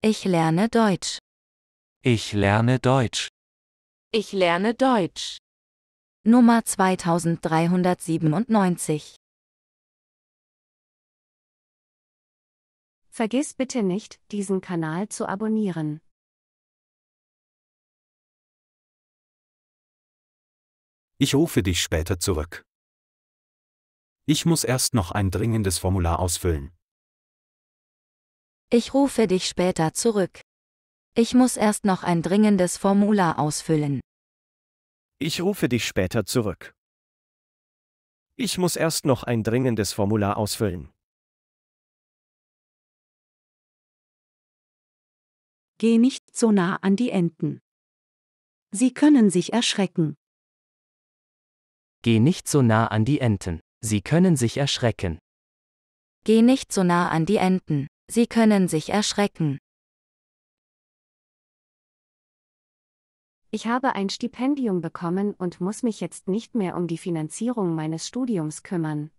Ich lerne Deutsch. Ich lerne Deutsch. Ich lerne Deutsch. Nummer 2397. Vergiss bitte nicht, diesen Kanal zu abonnieren. Ich rufe dich später zurück. Ich muss erst noch ein dringendes Formular ausfüllen. Ich rufe dich später zurück. Ich muss erst noch ein dringendes Formular ausfüllen. Ich rufe dich später zurück. Ich muss erst noch ein dringendes Formular ausfüllen. Geh nicht so nah an die Enten. Sie können sich erschrecken. Geh nicht so nah an die Enten. Sie können sich erschrecken. Geh nicht so nah an die Enten. Sie können sich erschrecken. Ich habe ein Stipendium bekommen und muss mich jetzt nicht mehr um die Finanzierung meines Studiums kümmern.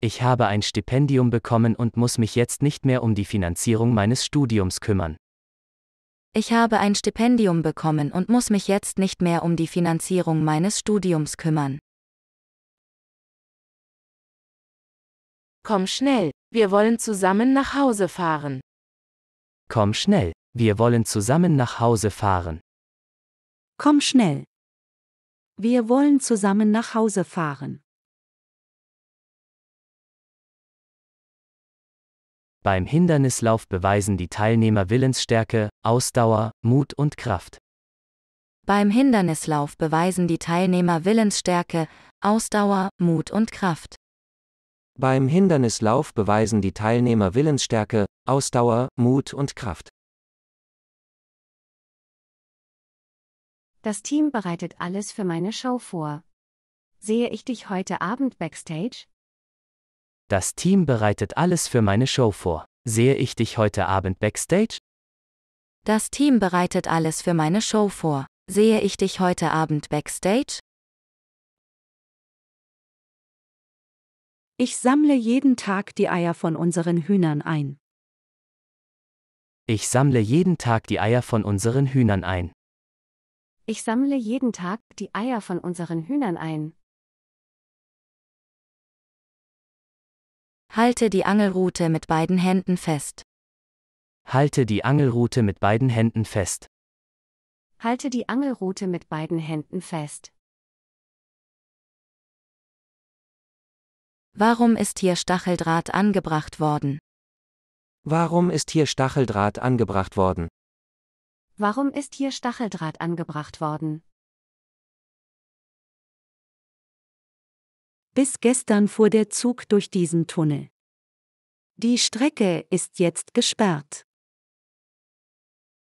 Ich habe ein Stipendium bekommen und muss mich jetzt nicht mehr um die Finanzierung meines Studiums kümmern. Ich habe ein Stipendium bekommen und muss mich jetzt nicht mehr um die Finanzierung meines Studiums kümmern. Komm schnell, wir wollen zusammen nach Hause fahren. Komm schnell, wir wollen zusammen nach Hause fahren. Komm schnell. Wir wollen zusammen nach Hause fahren. Beim Hindernislauf beweisen die Teilnehmer Willensstärke, Ausdauer, Mut und Kraft. Beim Hindernislauf beweisen die Teilnehmer Willensstärke, Ausdauer, Mut und Kraft. Beim Hindernislauf beweisen die Teilnehmer Willensstärke, Ausdauer, Mut und Kraft. Das Team bereitet alles für meine Show vor. Sehe ich dich heute Abend backstage? Das Team bereitet alles für meine Show vor. Sehe ich dich heute Abend backstage? Das Team bereitet alles für meine Show vor. Sehe ich dich heute Abend backstage? Ich sammle jeden Tag die Eier von unseren Hühnern ein. Ich sammle jeden Tag die Eier von unseren Hühnern ein. Ich sammle jeden Tag die Eier von unseren Hühnern ein. Halte die Angelrute mit beiden Händen fest. Halte die Angelrute mit beiden Händen fest. Halte die Angelrute mit beiden Händen fest. Warum ist hier Stacheldraht angebracht worden? Warum ist hier Stacheldraht angebracht worden? Warum ist hier Stacheldraht angebracht worden? Bis gestern fuhr der Zug durch diesen Tunnel. Die Strecke ist jetzt gesperrt.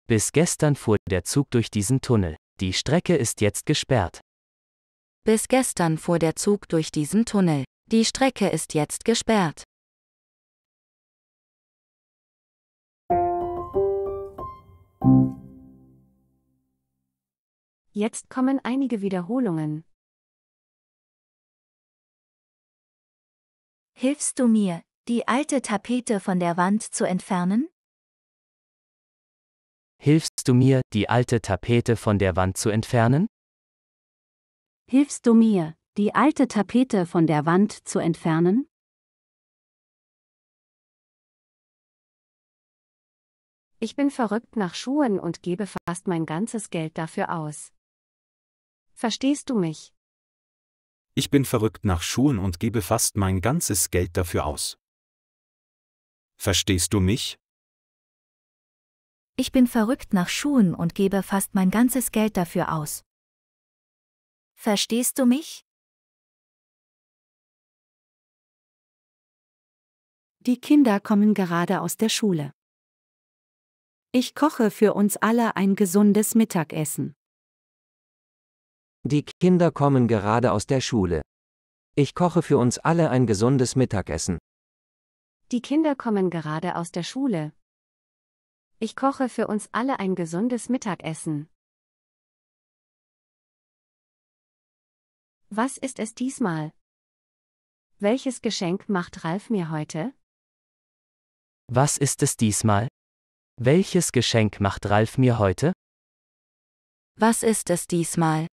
Bis gestern fuhr der Zug durch diesen Tunnel. Die Strecke ist jetzt gesperrt. Bis gestern fuhr der Zug durch diesen Tunnel. Die Strecke ist jetzt gesperrt. Jetzt kommen einige Wiederholungen. Hilfst du mir, die alte Tapete von der Wand zu entfernen? Hilfst du mir, die alte Tapete von der Wand zu entfernen? Hilfst du mir, die alte Tapete von der Wand zu entfernen? Ich bin verrückt nach Schuhen und gebe fast mein ganzes Geld dafür aus. Verstehst du mich? Ich bin verrückt nach Schuhen und gebe fast mein ganzes Geld dafür aus. Verstehst du mich? Ich bin verrückt nach Schuhen und gebe fast mein ganzes Geld dafür aus. Verstehst du mich? Die Kinder kommen gerade aus der Schule. Ich koche für uns alle ein gesundes Mittagessen. Die Kinder kommen gerade aus der Schule. Ich koche für uns alle ein gesundes Mittagessen. Die Kinder kommen gerade aus der Schule. Ich koche für uns alle ein gesundes Mittagessen. Was ist es diesmal? Welches Geschenk macht Ralf mir heute? Was ist es diesmal? Welches Geschenk macht Ralf mir heute? Was ist es diesmal?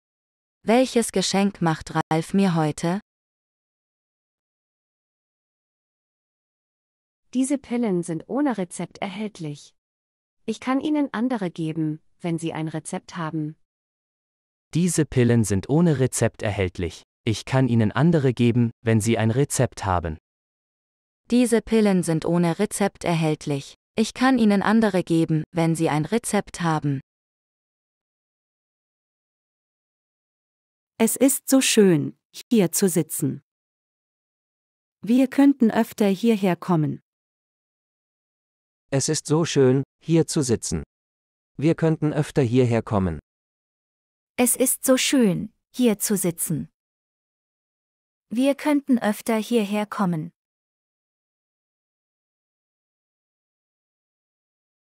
Welches Geschenk macht Ralf mir heute? Diese Pillen sind ohne Rezept erhältlich. Ich kann Ihnen andere geben, wenn Sie ein Rezept haben. Diese Pillen sind ohne Rezept erhältlich. Ich kann Ihnen andere geben, wenn Sie ein Rezept haben. Diese Pillen sind ohne Rezept erhältlich. Ich kann Ihnen andere geben, wenn Sie ein Rezept haben. Es ist so schön, hier zu sitzen. Wir könnten öfter hierher kommen. Es ist so schön, hier zu sitzen. Wir könnten öfter hierher kommen. Es ist so schön, hier zu sitzen. Wir könnten öfter hierher kommen.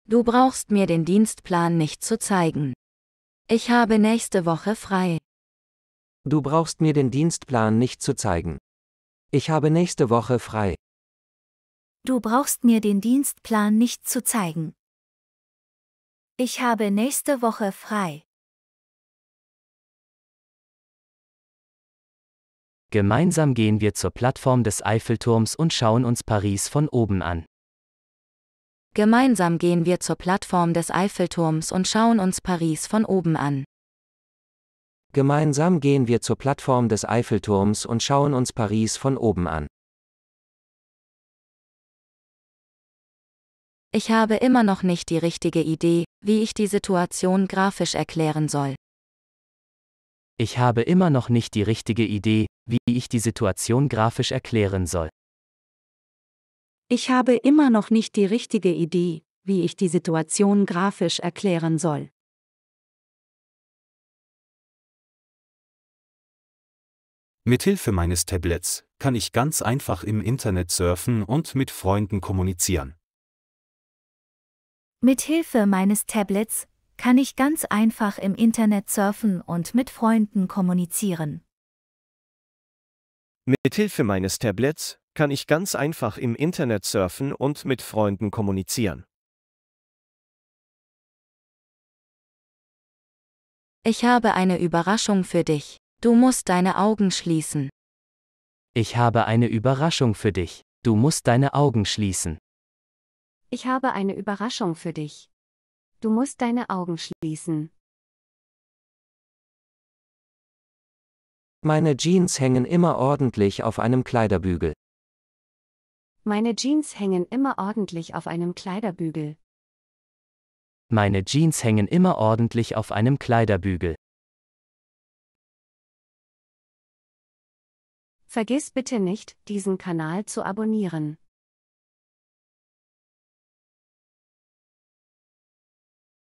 Du brauchst mir den Dienstplan nicht zu zeigen. Ich habe nächste Woche frei. Du brauchst mir den Dienstplan nicht zu zeigen. Ich habe nächste Woche frei. Du brauchst mir den Dienstplan nicht zu zeigen. Ich habe nächste Woche frei. Gemeinsam gehen wir zur Plattform des Eiffelturms und schauen uns Paris von oben an. Gemeinsam gehen wir zur Plattform des Eiffelturms und schauen uns Paris von oben an. Gemeinsam gehen wir zur Plattform des Eiffelturms und schauen uns Paris von oben an. Ich habe immer noch nicht die richtige Idee, wie ich die Situation grafisch erklären soll. Ich habe immer noch nicht die richtige Idee, wie ich die Situation grafisch erklären soll. Ich habe immer noch nicht die richtige Idee, wie ich die Situation grafisch erklären soll. Mithilfe meines Tablets kann ich ganz einfach im Internet surfen und mit Freunden kommunizieren. Mithilfe meines Tablets kann ich ganz einfach im Internet surfen und mit Freunden kommunizieren. Mithilfe meines Tablets kann ich ganz einfach im Internet surfen und mit Freunden kommunizieren. Ich habe eine Überraschung für dich. Du musst deine Augen schließen. Ich habe eine Überraschung für dich. Du musst deine Augen schließen. Ich habe eine Überraschung für dich. Du musst deine Augen schließen. Meine Jeans hängen immer ordentlich auf einem Kleiderbügel. Meine Jeans hängen immer ordentlich auf einem Kleiderbügel. Meine Jeans hängen immer ordentlich auf einem Kleiderbügel. Vergiss bitte nicht, diesen Kanal zu abonnieren.